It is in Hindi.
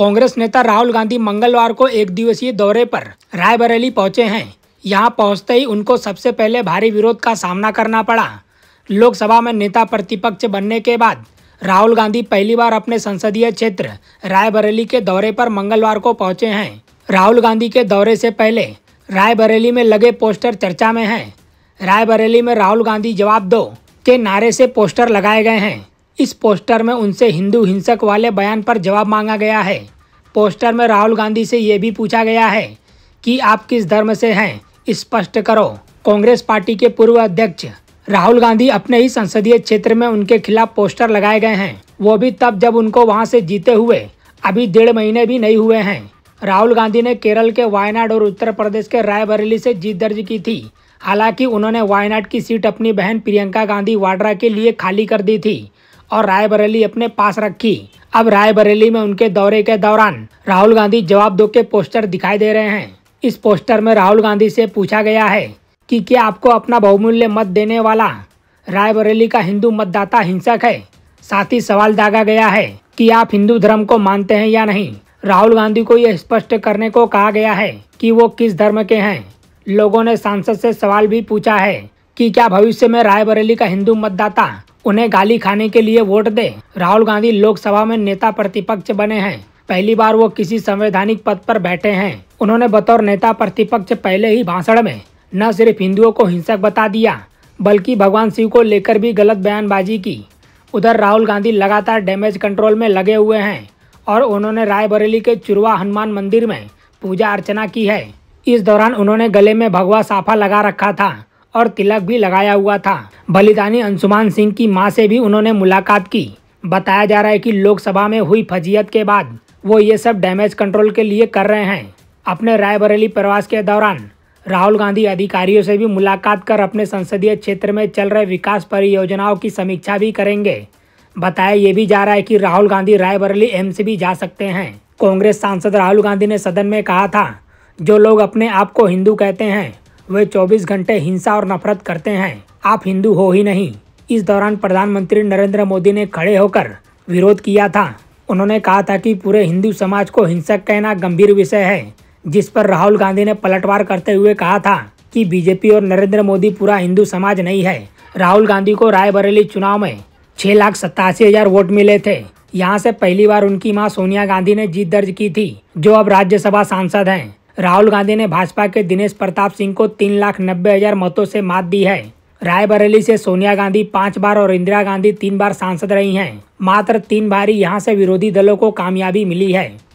कांग्रेस नेता राहुल गांधी मंगलवार को एक दिवसीय दौरे पर रायबरेली पहुंचे हैं यहां पहुंचते ही उनको सबसे पहले भारी विरोध का सामना करना पड़ा लोकसभा में नेता प्रतिपक्ष बनने के बाद राहुल गांधी पहली बार अपने संसदीय क्षेत्र रायबरेली के दौरे पर मंगलवार को पहुंचे हैं राहुल गांधी के दौरे से पहले रायबरेली में लगे पोस्टर चर्चा में हैं रायबरेली में राहुल गांधी जवाब दो के नारे से पोस्टर लगाए गए हैं इस पोस्टर में उनसे हिंदू हिंसक वाले बयान पर जवाब मांगा गया है पोस्टर में राहुल गांधी से ये भी पूछा गया है कि आप किस धर्म से हैं स्पष्ट करो कांग्रेस पार्टी के पूर्व अध्यक्ष राहुल गांधी अपने ही संसदीय क्षेत्र में उनके खिलाफ पोस्टर लगाए गए हैं वो भी तब जब उनको वहाँ से जीते हुए अभी डेढ़ महीने भी नहीं हुए हैं राहुल गांधी ने केरल के वायनाड और उत्तर प्रदेश के रायबरेली से जीत दर्ज की थी हालांकि उन्होंने वायनाड की सीट अपनी बहन प्रियंका गांधी वाड्रा के लिए खाली कर दी थी और रायबरेली अपने पास रखी अब रायबरेली में उनके दौरे के दौरान राहुल गांधी जवाब दो के पोस्टर दिखाई दे रहे हैं इस पोस्टर में राहुल गांधी से पूछा गया है कि क्या आपको अपना बहुमूल्य मत देने वाला रायबरेली का हिंदू मतदाता हिंसक है साथ ही सवाल दागा गया है कि आप हिंदू धर्म को मानते हैं या नहीं राहुल गांधी को यह स्पष्ट करने को कहा गया है कि वो किस धर्म के हैं लोगों ने सांसद से सवाल भी पूछा है कि क्या भविष्य में रायबरेली का हिंदू मतदाता उन्हें गाली खाने के लिए वोट दे राहुल गांधी लोकसभा में नेता प्रतिपक्ष बने हैं पहली बार वो किसी संवैधानिक पद पर बैठे हैं उन्होंने बतौर नेता प्रतिपक्ष पहले ही भाषण में न सिर्फ हिंदुओं को हिंसक बता दिया बल्कि भगवान शिव को लेकर भी गलत बयानबाजी की उधर राहुल गांधी लगातार डैमेज कंट्रोल में लगे हुए हैं और उन्होंने रायबरेली के चुरवा हनुमान मंदिर में पूजा अर्चना की है इस दौरान उन्होंने गले में भगवा साफा लगा रखा था और तिलक भी लगाया हुआ था बलिदानी अंशुमान सिंह की मां से भी उन्होंने मुलाकात की बताया जा रहा है कि लोकसभा में हुई फजीयत के बाद वो ये सब डैमेज कंट्रोल के लिए कर रहे हैं अपने रायबरेली प्रवास के दौरान राहुल गांधी अधिकारियों से भी मुलाकात कर अपने संसदीय क्षेत्र में चल रहे विकास परियोजनाओं की समीक्षा भी करेंगे बताया ये भी जा रहा है कि राहुल गांधी रायबरेली एम्स भी जा सकते हैं कांग्रेस सांसद राहुल गांधी ने सदन में कहा था जो लोग अपने आप को हिंदू कहते हैं वे 24 घंटे हिंसा और नफरत करते हैं आप हिंदू हो ही नहीं इस दौरान प्रधानमंत्री नरेंद्र मोदी ने खड़े होकर विरोध किया था उन्होंने कहा था कि पूरे हिंदू समाज को हिंसक कहना गंभीर विषय है जिस पर राहुल गांधी ने पलटवार करते हुए कहा था कि बीजेपी और नरेंद्र मोदी पूरा हिंदू समाज नहीं है राहुल गांधी को रायबरेली चुनाव में छह लाख सतासी हजार वोट मिले थे यहाँ से पहली बार उनकी मां सोनिया गांधी ने जीत दर्ज की थी जो अब राज्यसभा सांसद हैं राहुल गांधी ने भाजपा के दिनेश प्रताप सिंह को तीन लाख नब्बे हजार मतों से मात दी है रायबरेली से सोनिया गांधी पांच बार और इंदिरा गांधी तीन बार सांसद रही हैं मात्र तीन बार यहां से विरोधी दलों को कामयाबी मिली है